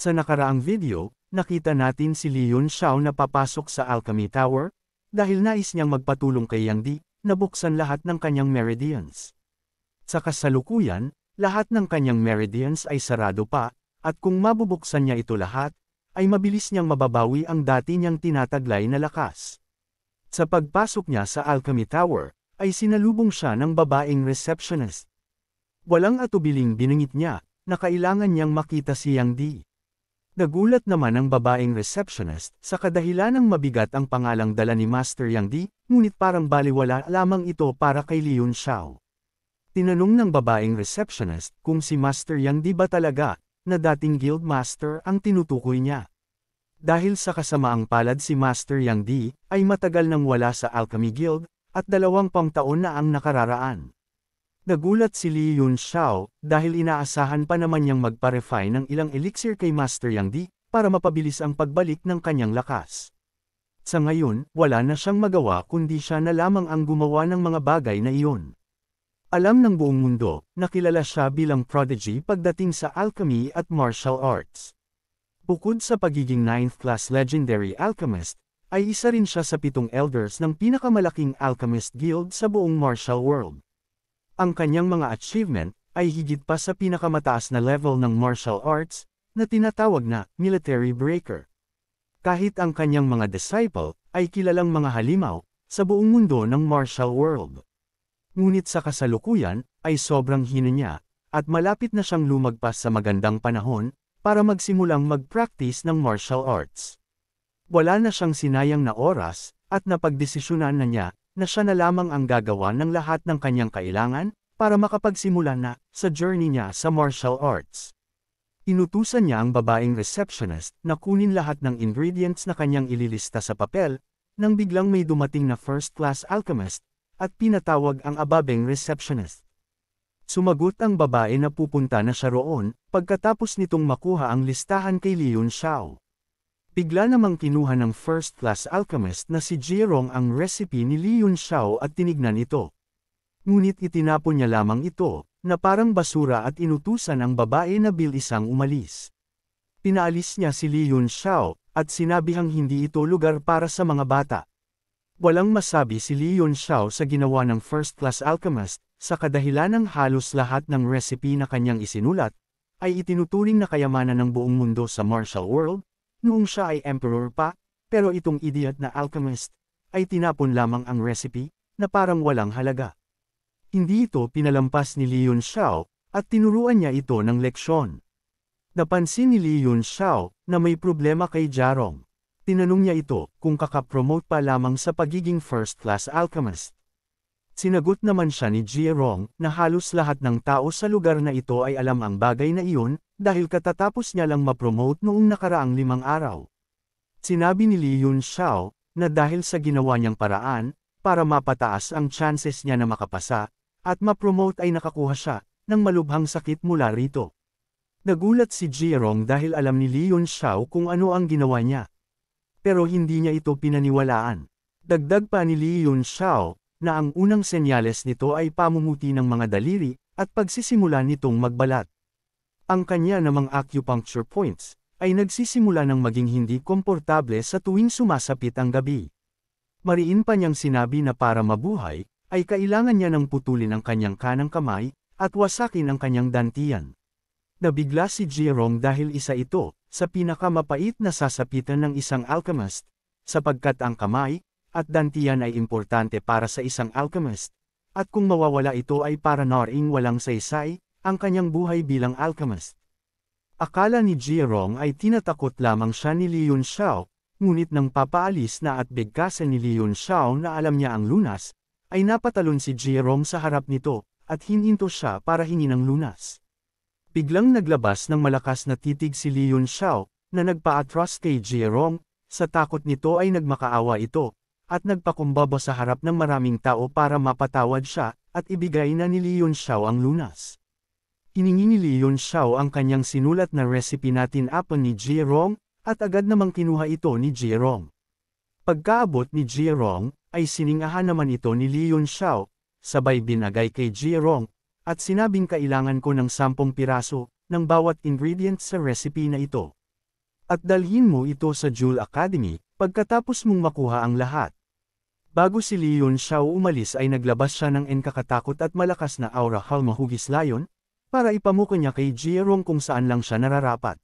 Sa nakaraang video, nakita natin si Leon Xiao na papasok sa Alchemy Tower, dahil nais niyang magpatulong kay Yang Di, nabuksan lahat ng kanyang meridians. Sa kasalukuyan, lahat ng kanyang meridians ay sarado pa, at kung mabubuksan niya ito lahat, ay mabilis niyang mababawi ang dati niyang tinataglay na lakas. Sa pagpasok niya sa Alchemy Tower, ay sinalubong siya ng babaeng receptionist. Walang atubiling biningit niya, na kailangan niyang makita si Yang Di. Nagulat naman ang babaeng receptionist sa kadahilan ng mabigat ang pangalang dala ni Master Yang Di, ngunit parang baliwala lamang ito para kay Leon Xiao. Tinanong ng babaeng receptionist kung si Master Yang Di ba talaga, na dating guild master ang tinutukoy niya. Dahil sa kasamaang palad si Master Yang Di, ay matagal nang wala sa Alchemy Guild, at dalawang pang taon na ang nakararaan. Nagulat si Li Yun Xiao, dahil inaasahan pa naman niyang magpa-refine ng ilang elixir kay Master Yang Di, para mapabilis ang pagbalik ng kanyang lakas. Sa ngayon, wala na siyang magawa kundi siya na lamang ang gumawa ng mga bagay na iyon. Alam ng buong mundo, nakilala siya bilang prodigy pagdating sa alchemy at martial arts. Bukod sa pagiging 9th class legendary alchemist, ay isa rin siya sa pitong elders ng pinakamalaking alchemist guild sa buong martial world ang kanyang mga achievement ay higit pa sa pinakamataas na level ng martial arts na tinatawag na military breaker. Kahit ang kanyang mga disciple ay kilalang mga halimaw sa buong mundo ng martial world. Ngunit sa kasalukuyan ay sobrang hina niya at malapit na siyang lumagpas sa magandang panahon para magsimulang mag-practice ng martial arts. Wala na siyang sinayang na oras at napagdesisyonan na niya na siya na lamang ang gagawa ng lahat ng kanyang kailangan para makapagsimula na sa journey niya sa martial arts. Inutusan niya ang babaeng receptionist na kunin lahat ng ingredients na kanyang ililista sa papel, nang biglang may dumating na first-class alchemist, at pinatawag ang ababeng receptionist. Sumagot ang babae na pupunta na siya roon, pagkatapos nitong makuha ang listahan kay Leon Xiao. Bigla namang kinuha ng first-class alchemist na si Jerong ang recipe ni Li Yun Xiao at tinignan ito. Ngunit itinapon niya lamang ito, na parang basura at inutusan ang babae na bilisang umalis. Pinaalis niya si Li Yun Xiao, at sinabihang hindi ito lugar para sa mga bata. Walang masabi si Li Yun Xiao sa ginawa ng first-class alchemist, sa kadahilan ng halos lahat ng recipe na kanyang isinulat, ay itinuturing na kayamanan ng buong mundo sa martial world, Noong siya ay emperor pa, pero itong idiot na alchemist, ay tinapon lamang ang recipe, na parang walang halaga. Hindi ito pinalampas ni Li Yun Xiao, at tinuruan niya ito ng leksyon. Napansin ni Li Yun Xiao, na may problema kay Jarong. Tinanong niya ito, kung kakapromote pa lamang sa pagiging first-class alchemist. Sinagot naman siya ni Jia Rong na halos lahat ng tao sa lugar na ito ay alam ang bagay na iyon dahil katatapos niya lang mapromote noong nakaraang limang araw. Sinabi ni Li Yun Xiao na dahil sa ginawa niyang paraan para mapataas ang chances niya na makapasa at mapromote ay nakakuha siya ng malubhang sakit mula rito. Nagulat si Jirong dahil alam ni Li Yun Xiao kung ano ang ginawa niya. Pero hindi niya ito pinaniwalaan. Dagdag pa ni Li Yun Xiao na ang unang senyales nito ay pamumuti ng mga daliri, at pagsisimula nitong magbalat. Ang kanya namang acupuncture points, ay nagsisimula ng maging hindi komportable sa tuwing sumasapit ang gabi. Mariin pa niyang sinabi na para mabuhay, ay kailangan niya ng putulin ang kanyang kanang kamay, at wasakin ang kanyang dantian. Nabigla si Jerome dahil isa ito, sa pinakamapait na sasapitan ng isang alchemist, sapagkat ang kamay, at dantian ay importante para sa isang alchemist, at kung mawawala ito ay para naring walang saysay, ang kanyang buhay bilang alchemist. Akala ni Jierong ay tinatakot lamang siya ni Liun Xiao, ngunit nang papaalis na at bigkasan ni Liun Xiao na alam niya ang lunas, ay napatalon si Jierong sa harap nito, at hininto siya para hingin ang lunas. Biglang naglabas ng malakas na titig si Liun Xiao, na nagpa-atras kay Jierong, sa takot nito ay nagmakaawa ito, at nagpakumbaba sa harap ng maraming tao para mapatawad siya, at ibigay na ni Leon Xiao ang lunas. Iningi ni Leon Xiao ang kanyang sinulat na recipe natin apon ni Jerome at agad namang kinuha ito ni Jerome. Pagkaabot ni Jerome ay siningahan naman ito ni Leon Xiao, sabay binagay kay Jerome at sinabing kailangan ko ng sampung piraso, ng bawat ingredient sa recipe na ito. At dalhin mo ito sa Jewel Academy, pagkatapos mong makuha ang lahat, Bago si Leon Xiao umalis ay naglabas siya ng enkakatakot at malakas na aura halmahugis layon, para ipamuko niya kay Jerome kung saan lang siya nararapat.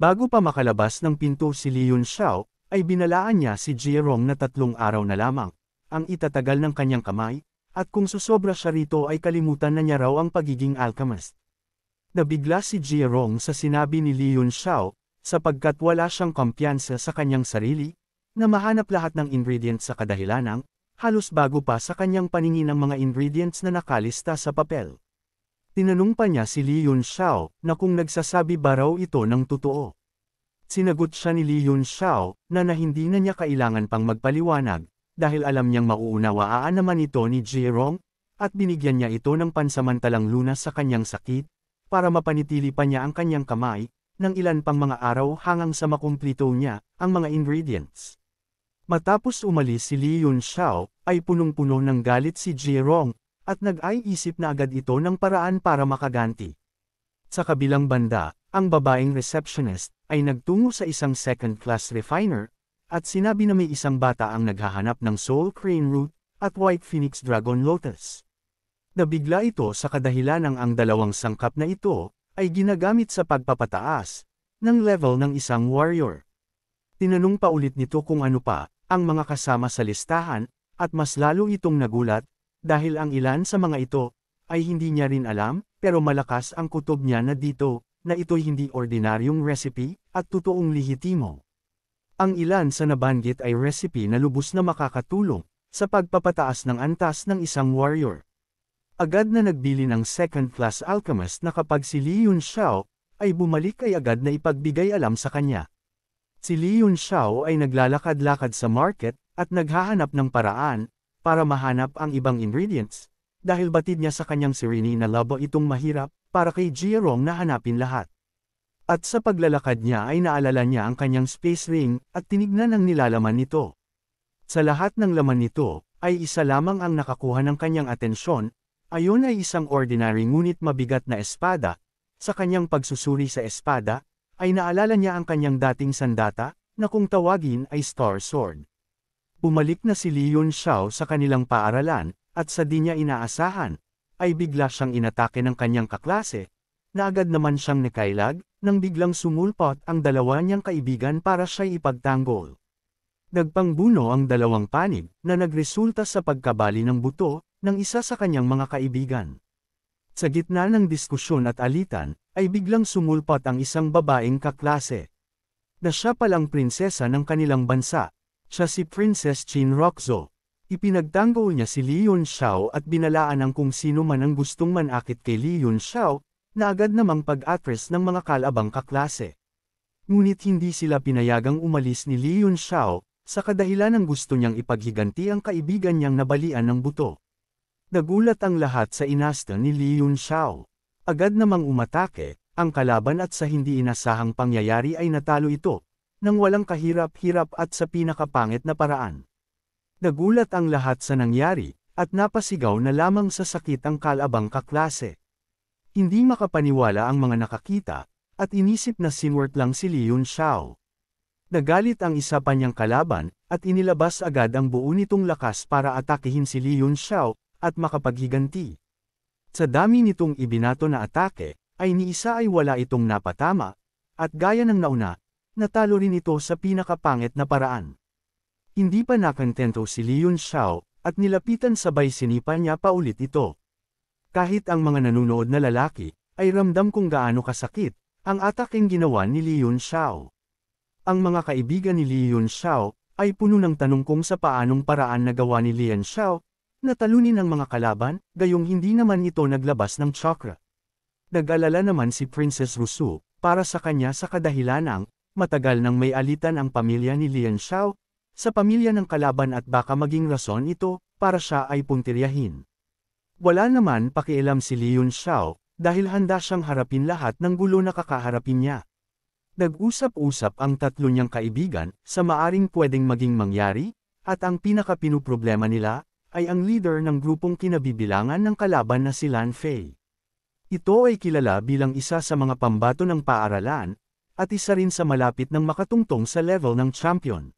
Bago pa makalabas ng pinto si Leon Xiao, ay binalaan niya si Jerome na tatlong araw na lamang, ang itatagal ng kanyang kamay, at kung susobra siya rito ay kalimutan na niya raw ang pagiging alchemist. Nabigla si Jerome sa sinabi ni Leon Xiao, sapagkat wala siyang kumpiyansa sa kanyang sarili, na mahanap lahat ng ingredients sa kadahilanang, halos bago pa sa kanyang paningin ang mga ingredients na nakalista sa papel. Tinanong pa niya si Li Yun Xiao na kung nagsasabi ba raw ito ng totoo. Sinagot siya ni Li Yun Xiao na na hindi na niya kailangan pang magpaliwanag dahil alam niyang mauunawaan naman ito ni Jirong, at binigyan niya ito ng pansamantalang lunas sa kanyang sakit para mapanitili pa niya ang kanyang kamay ng ilan pang mga araw hangang sa makumplito niya ang mga ingredients. Matapos umalis si Li Yun Xiao, ay punong-puno ng galit si Rong, at nag-aiisip na agad ito ng paraan para makaganti. Sa kabilang banda, ang babaeng receptionist ay nagtungo sa isang second-class refiner, at sinabi na may isang bata ang naghahanap ng Soul Crane Root at White Phoenix Dragon Lotus. Nabigla ito sa kadahilanang ang dalawang sangkap na ito ay ginagamit sa pagpapataas ng level ng isang warrior. Tinanong pa ulit nito kung ano pa ang mga kasama sa listahan at mas lalo itong nagulat dahil ang ilan sa mga ito ay hindi niya rin alam pero malakas ang kutob niya na dito na ito'y hindi ordinaryong recipe at totoong lihitimo. Ang ilan sa nabanggit ay recipe na lubos na makakatulong sa pagpapataas ng antas ng isang warrior agad na nagbili ng second-class alchemist na kapag si Li Xiao ay bumalik ay agad na ipagbigay alam sa kanya. Si Li Xiao ay naglalakad-lakad sa market at naghahanap ng paraan para mahanap ang ibang ingredients dahil batid niya sa kanyang sirini na labo itong mahirap para kay Jierong na hanapin lahat. At sa paglalakad niya ay naalala niya ang kanyang space ring at tinignan ang nilalaman nito. Sa lahat ng laman nito, ay isa lamang ang nakakuha ng kanyang atensyon, Ayon ay isang ordinary ngunit mabigat na espada, sa kanyang pagsusuri sa espada, ay naalala niya ang kanyang dating sandata, na kung tawagin ay Star Sword. Bumalik na si Leon Xiao sa kanilang paaralan, at sa di niya inaasahan, ay bigla siyang inatake ng kanyang kaklase, na agad naman siyang nakailag, nang biglang sumulpot ang dalawa niyang kaibigan para siya'y ipagtanggol. Nagpangbuno ang dalawang panig na nagresulta sa pagkabali ng buto ng isa sa kanyang mga kaibigan. Sa gitna ng diskusyon at alitan, ay biglang sumulpot ang isang babaeng kaklase. Na siya palang prinsesa ng kanilang bansa. Siya si Princess Chin Roxo. Ipinagtanggol niya si Li Yun Xiao at binalaan ang kung sino man ang gustong manakit kay Li Yun Xiao, na agad namang pag-atres ng mga kalabang kaklase. Ngunit hindi sila pinayagang umalis ni Li Yun Xiao, sa kadahilan ng gusto niyang ipaghiganti ang kaibigan niyang nabalian ng buto. Nagulat ang lahat sa inasta ni Li Yun Xiao. Agad namang umatake, ang kalaban at sa hindi inasahang pangyayari ay natalo ito, nang walang kahirap-hirap at sa pinakapangit na paraan. Nagulat ang lahat sa nangyari, at napasigaw na lamang sa sakit ang kalabang kaklase. Hindi makapaniwala ang mga nakakita, at inisip na sinwert lang si Li Yun Xiao. Nagalit ang isa pa niyang kalaban, at inilabas agad ang buo nitong lakas para atakihin si Li Yun Xiao, at makapaghiganti. Sa dami nitong ibinato na atake, ay ni isa ay wala itong napatama, at gaya ng nauna, natalo rin ito sa pinakapangit na paraan. Hindi pa nakontento si Leon Xiao, at nilapitan sabay sinipa niya pa ulit ito. Kahit ang mga nanunood na lalaki, ay ramdam kung gaano kasakit, ang ataking ginawa ni Leon Xiao. Ang mga kaibigan ni Leon Xiao, ay puno ng tanong kung sa paanong paraan nagawa ni Lian Xiao, Natalunin ang mga kalaban, gayong hindi naman ito naglabas ng chakra. Nag-alala naman si Princess Rusu, para sa kanya sa kadahilan ang, matagal nang may alitan ang pamilya ni Lian Xiao, sa pamilya ng kalaban at baka maging rason ito, para siya ay puntiryahin. Wala naman pakialam si Lian Xiao, dahil handa siyang harapin lahat ng gulo na kakaharapin niya. Nag-usap-usap ang tatlo niyang kaibigan sa maaring pwedeng maging mangyari, at ang pinakapinuproblema nila ay ang leader ng grupong kinabibilangan ng kalaban na si Lan Fei. Ito ay kilala bilang isa sa mga pambato ng paaralan, at isa rin sa malapit ng makatungtong sa level ng champion.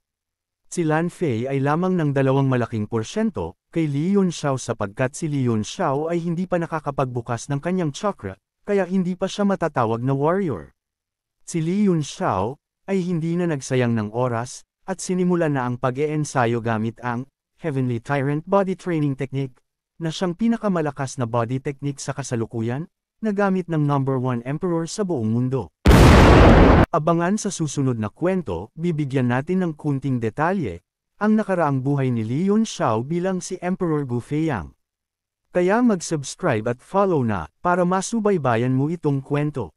Si Lan Fei ay lamang ng dalawang malaking porsyento kay Li Yunxiao sapagkat si Li Yunxiao ay hindi pa nakakapagbukas ng kanyang chakra, kaya hindi pa siya matatawag na warrior. Si Li Yunxiao ay hindi na nagsayang ng oras at sinimula na ang pag-eensayo gamit ang Heavenly Tyrant Body Training Technique, na siyang pinakamalakas na body technique sa kasalukuyan, na gamit ng number 1 emperor sa buong mundo. Abangan sa susunod na kwento, bibigyan natin ng kunting detalye, ang nakaraang buhay ni Leon Xiao bilang si Emperor Gu Feiyang. Kaya mag-subscribe at follow na, para masubaybayan mo itong kwento.